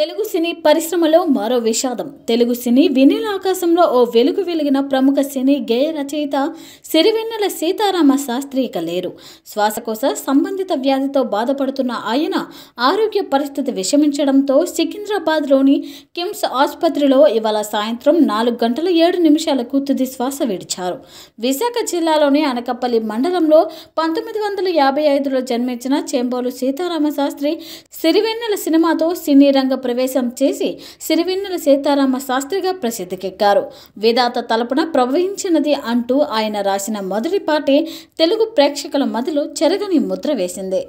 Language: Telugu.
తెలుగు సినీ పరిశ్రమలో మరో విషాదం తెలుగు సినీ వెన్నెల ఆకాశంలో ఓ వెలుగు వెలిగిన ప్రముఖ సినీ గేయ రచయిత సిరివెన్నెల సీతారామ శాస్త్రి ఇక లేరు శ్వాసకోశ సంబంధిత వ్యాధితో బాధపడుతున్న ఆయన ఆరోగ్య పరిస్థితి విషమించడంతో సికింద్రాబాద్లోని కిమ్స్ ఆసుపత్రిలో ఇవాళ సాయంత్రం నాలుగు గంటల ఏడు నిమిషాలకు తుది శ్వాస విడిచారు విశాఖ జిల్లాలోని అనకపల్లి మండలంలో పంతొమ్మిది వందల యాభై ఐదులో జన్మించిన చేంబోలు సీతారామ శాస్త్రి సిరివెన్నెల సినిమాతో సినీ రంగ ప్రవేశం చేసి సిరివెన్నుల సీతారామ శాస్త్రిగా ప్రసిద్ధికెక్కారు వేదాత తలపున ప్రవహించినది అంటూ ఆయన రాసిన మొదటి పాటే తెలుగు ప్రేక్షకుల మదిలో చెరగని ముద్ర వేసింది